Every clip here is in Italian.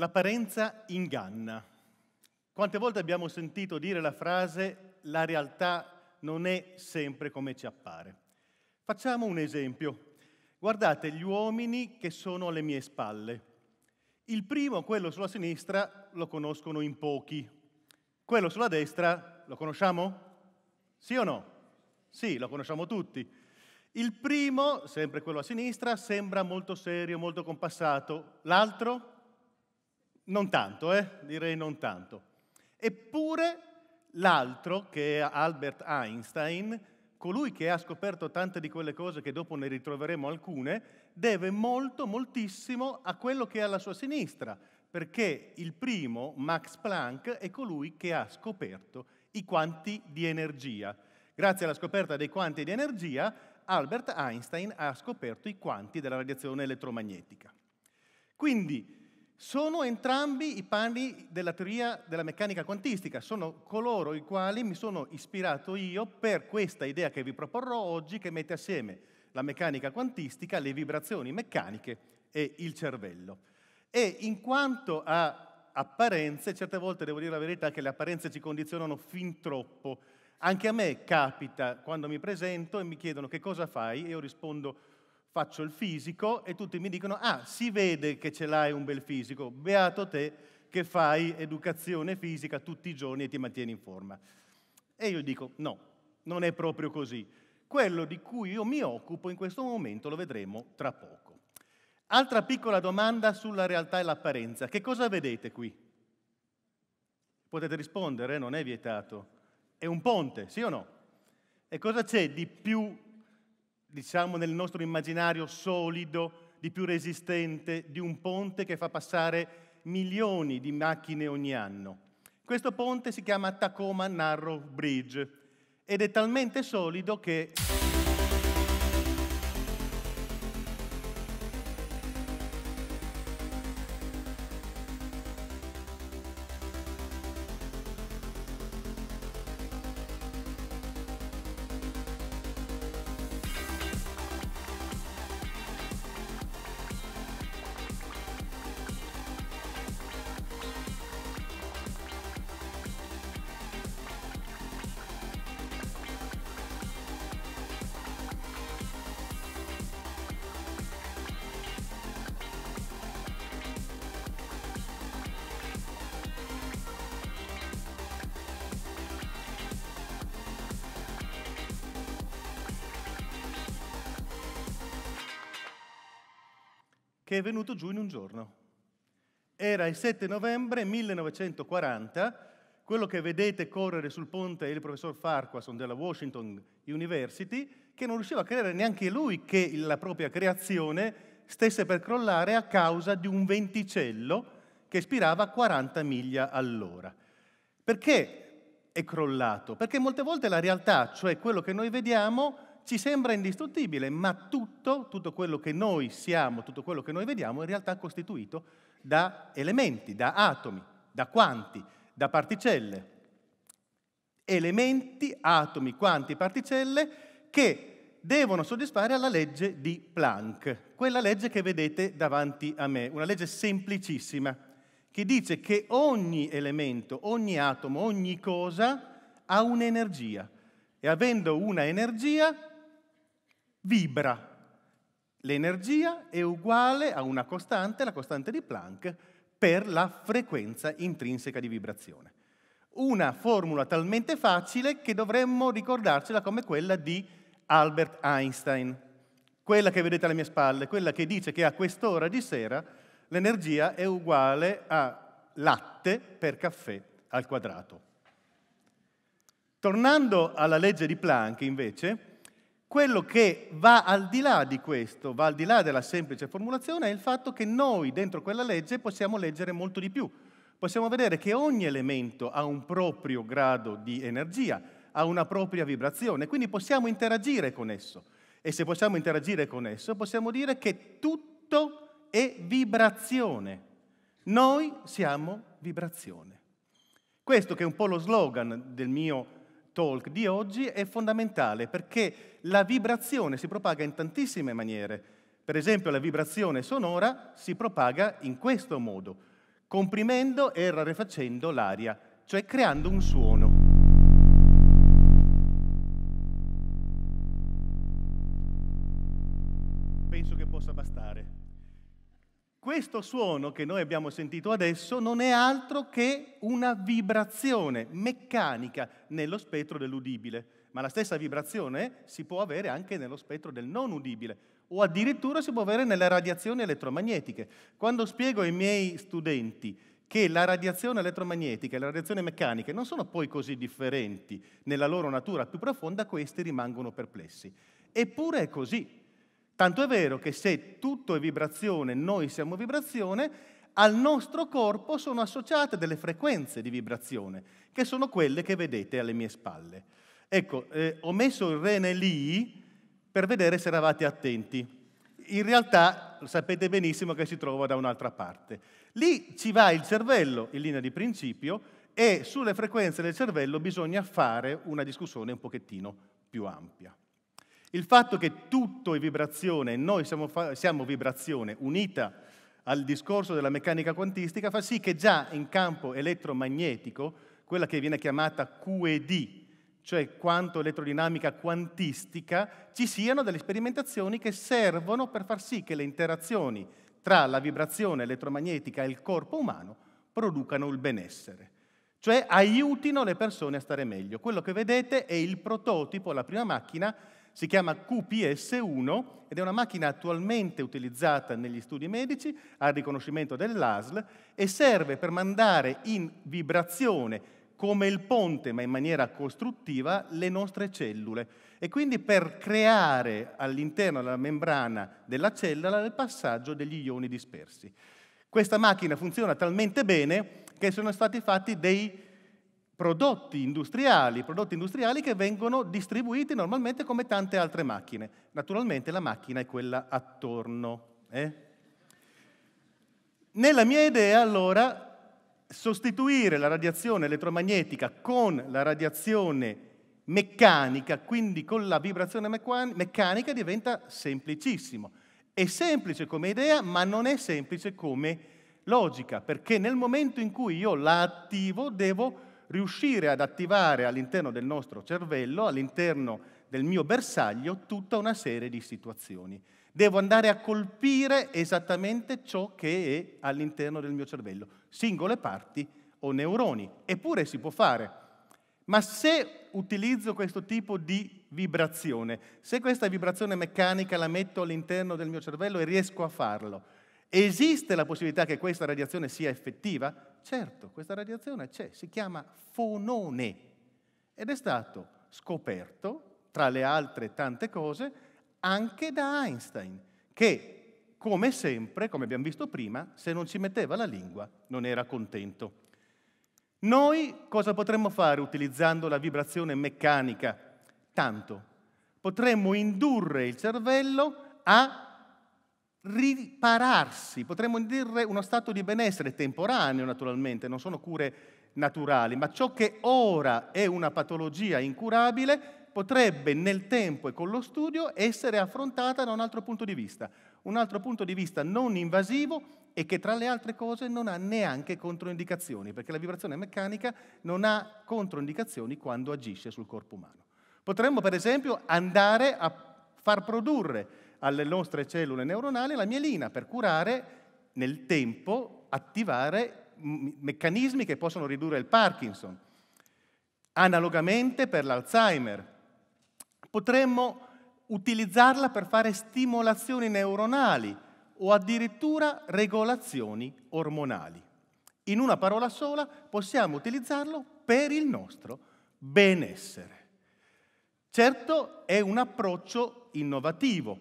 L'apparenza inganna. Quante volte abbiamo sentito dire la frase la realtà non è sempre come ci appare. Facciamo un esempio. Guardate gli uomini che sono alle mie spalle. Il primo, quello sulla sinistra, lo conoscono in pochi. Quello sulla destra, lo conosciamo? Sì o no? Sì, lo conosciamo tutti. Il primo, sempre quello a sinistra, sembra molto serio, molto compassato. L'altro? L'altro? Non tanto, eh? direi non tanto. Eppure l'altro, che è Albert Einstein, colui che ha scoperto tante di quelle cose che dopo ne ritroveremo alcune, deve molto, moltissimo a quello che è alla sua sinistra, perché il primo, Max Planck, è colui che ha scoperto i quanti di energia. Grazie alla scoperta dei quanti di energia, Albert Einstein ha scoperto i quanti della radiazione elettromagnetica. Quindi sono entrambi i panni della teoria della meccanica quantistica, sono coloro i quali mi sono ispirato io per questa idea che vi proporrò oggi che mette assieme la meccanica quantistica, le vibrazioni meccaniche e il cervello. E in quanto a apparenze, certe volte devo dire la verità che le apparenze ci condizionano fin troppo. Anche a me capita quando mi presento e mi chiedono che cosa fai e io rispondo faccio il fisico e tutti mi dicono, ah, si vede che ce l'hai un bel fisico, beato te che fai educazione fisica tutti i giorni e ti mantieni in forma. E io dico, no, non è proprio così. Quello di cui io mi occupo in questo momento lo vedremo tra poco. Altra piccola domanda sulla realtà e l'apparenza. Che cosa vedete qui? Potete rispondere, non è vietato. È un ponte, sì o no? E cosa c'è di più diciamo nel nostro immaginario solido, di più resistente, di un ponte che fa passare milioni di macchine ogni anno. Questo ponte si chiama Tacoma Narrow Bridge ed è talmente solido che... che è venuto giù in un giorno. Era il 7 novembre 1940, quello che vedete correre sul ponte è il professor Farquharson della Washington University, che non riusciva a credere neanche lui che la propria creazione stesse per crollare a causa di un venticello che spirava 40 miglia all'ora. Perché è crollato? Perché molte volte la realtà, cioè quello che noi vediamo, ci sembra indistruttibile, ma tutto, tutto quello che noi siamo, tutto quello che noi vediamo, in realtà è costituito da elementi, da atomi, da quanti, da particelle. Elementi, atomi, quanti, particelle che devono soddisfare alla legge di Planck, quella legge che vedete davanti a me, una legge semplicissima, che dice che ogni elemento, ogni atomo, ogni cosa ha un'energia e avendo una energia vibra. L'energia è uguale a una costante, la costante di Planck, per la frequenza intrinseca di vibrazione. Una formula talmente facile che dovremmo ricordarcela come quella di Albert Einstein, quella che vedete alle mie spalle, quella che dice che a quest'ora di sera l'energia è uguale a latte per caffè al quadrato. Tornando alla legge di Planck, invece, quello che va al di là di questo, va al di là della semplice formulazione, è il fatto che noi dentro quella legge possiamo leggere molto di più. Possiamo vedere che ogni elemento ha un proprio grado di energia, ha una propria vibrazione, quindi possiamo interagire con esso. E se possiamo interagire con esso, possiamo dire che tutto è vibrazione. Noi siamo vibrazione. Questo che è un po' lo slogan del mio talk di oggi è fondamentale perché la vibrazione si propaga in tantissime maniere. Per esempio la vibrazione sonora si propaga in questo modo, comprimendo e rarefacendo l'aria, cioè creando un suono. Questo suono che noi abbiamo sentito adesso non è altro che una vibrazione meccanica nello spettro dell'udibile, ma la stessa vibrazione si può avere anche nello spettro del non udibile o addirittura si può avere nelle radiazioni elettromagnetiche. Quando spiego ai miei studenti che la radiazione elettromagnetica e la radiazione meccanica non sono poi così differenti nella loro natura più profonda, questi rimangono perplessi. Eppure è così, Tanto è vero che se tutto è vibrazione, noi siamo vibrazione, al nostro corpo sono associate delle frequenze di vibrazione, che sono quelle che vedete alle mie spalle. Ecco, eh, ho messo il rene lì per vedere se eravate attenti. In realtà sapete benissimo che si trova da un'altra parte. Lì ci va il cervello, in linea di principio, e sulle frequenze del cervello bisogna fare una discussione un pochettino più ampia. Il fatto che tutto è vibrazione e noi siamo, fa- siamo vibrazione unita al discorso della meccanica quantistica fa sì che già in campo elettromagnetico, quella che viene chiamata QED, cioè quanto elettrodinamica quantistica, ci siano delle sperimentazioni che servono per far sì che le interazioni tra la vibrazione elettromagnetica e il corpo umano producano il benessere, cioè aiutino le persone a stare meglio. Quello che vedete è il prototipo, la prima macchina si chiama QPS1 ed è una macchina attualmente utilizzata negli studi medici al riconoscimento dell'ASL e serve per mandare in vibrazione come il ponte, ma in maniera costruttiva, le nostre cellule e quindi per creare all'interno della membrana della cellula il passaggio degli ioni dispersi. Questa macchina funziona talmente bene che sono stati fatti dei prodotti industriali, prodotti industriali che vengono distribuiti normalmente come tante altre macchine. Naturalmente la macchina è quella attorno. Eh? Nella mia idea, allora, sostituire la radiazione elettromagnetica con la radiazione meccanica, quindi con la vibrazione meccanica, diventa semplicissimo. È semplice come idea, ma non è semplice come logica, perché nel momento in cui io la attivo devo riuscire ad attivare all'interno del nostro cervello, all'interno del mio bersaglio, tutta una serie di situazioni. Devo andare a colpire esattamente ciò che è all'interno del mio cervello, singole parti o neuroni. Eppure si può fare. Ma se utilizzo questo tipo di vibrazione, se questa vibrazione meccanica la metto all'interno del mio cervello e riesco a farlo, esiste la possibilità che questa radiazione sia effettiva? Certo, questa radiazione c'è, si chiama fonone ed è stato scoperto, tra le altre tante cose, anche da Einstein, che come sempre, come abbiamo visto prima, se non ci metteva la lingua non era contento. Noi cosa potremmo fare utilizzando la vibrazione meccanica? Tanto, potremmo indurre il cervello a ripararsi, potremmo dire uno stato di benessere temporaneo naturalmente, non sono cure naturali, ma ciò che ora è una patologia incurabile potrebbe nel tempo e con lo studio essere affrontata da un altro punto di vista, un altro punto di vista non invasivo e che tra le altre cose non ha neanche controindicazioni, perché la vibrazione meccanica non ha controindicazioni quando agisce sul corpo umano. Potremmo per esempio andare a far produrre alle nostre cellule neuronali la mielina per curare nel tempo, attivare meccanismi che possono ridurre il Parkinson. Analogamente per l'Alzheimer. Potremmo utilizzarla per fare stimolazioni neuronali o addirittura regolazioni ormonali. In una parola sola possiamo utilizzarlo per il nostro benessere. Certo è un approccio innovativo,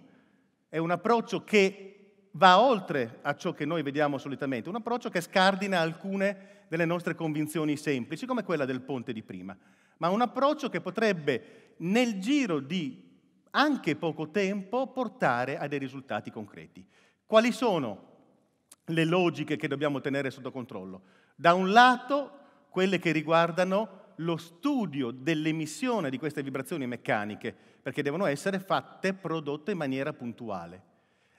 è un approccio che va oltre a ciò che noi vediamo solitamente, un approccio che scardina alcune delle nostre convinzioni semplici, come quella del ponte di prima, ma un approccio che potrebbe nel giro di anche poco tempo portare a dei risultati concreti. Quali sono le logiche che dobbiamo tenere sotto controllo? Da un lato quelle che riguardano lo studio dell'emissione di queste vibrazioni meccaniche, perché devono essere fatte, prodotte in maniera puntuale.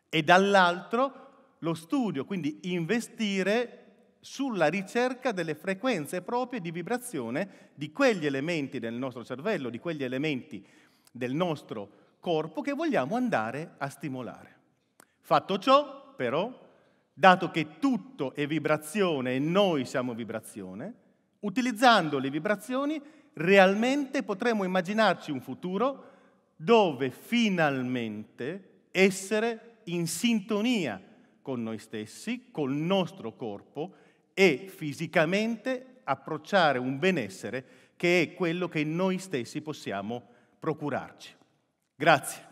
E dall'altro lo studio, quindi investire sulla ricerca delle frequenze proprie di vibrazione di quegli elementi del nostro cervello, di quegli elementi del nostro corpo che vogliamo andare a stimolare. Fatto ciò, però, dato che tutto è vibrazione e noi siamo vibrazione, Utilizzando le vibrazioni realmente potremo immaginarci un futuro dove finalmente essere in sintonia con noi stessi, col nostro corpo e fisicamente approcciare un benessere che è quello che noi stessi possiamo procurarci. Grazie.